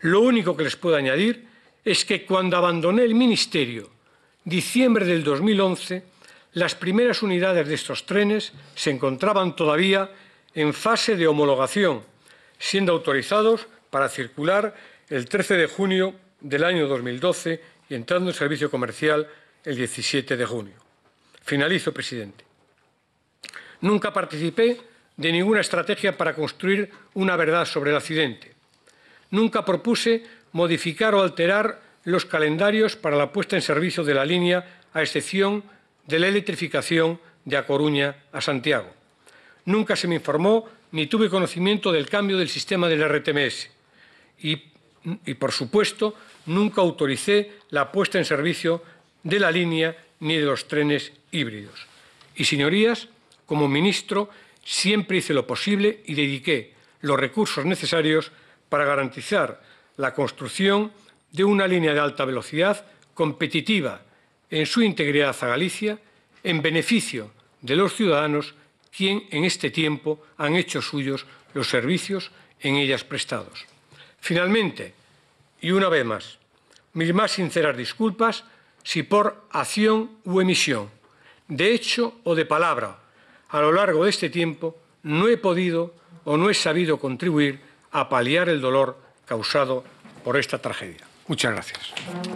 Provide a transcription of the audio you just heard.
Lo único que les puedo añadir es que cuando abandoné el ministerio, diciembre del 2011, las primeras unidades de estos trenes se encontraban todavía en fase de homologación, siendo autorizados para circular el 13 de junio del año 2012 y entrando en servicio comercial el 17 de junio. Finalizo, presidente. Nunca participé de ninguna estrategia para construir una verdad sobre el accidente nunca propuse modificar o alterar los calendarios para la puesta en servicio de la línea, a excepción de la electrificación de A Coruña a Santiago. Nunca se me informó ni tuve conocimiento del cambio del sistema del RTMS y, y por supuesto, nunca autoricé la puesta en servicio de la línea ni de los trenes híbridos. Y, señorías, como ministro, siempre hice lo posible y dediqué los recursos necesarios para garantizar la construcción de una línea de alta velocidad competitiva en su integridad a Galicia en beneficio de los ciudadanos quien en este tiempo han hecho suyos los servicios en ellas prestados. Finalmente, y una vez más, mis más sinceras disculpas si por acción u emisión, de hecho o de palabra, a lo largo de este tiempo no he podido o no he sabido contribuir a paliar el dolor causado por esta tragedia. Muchas gracias.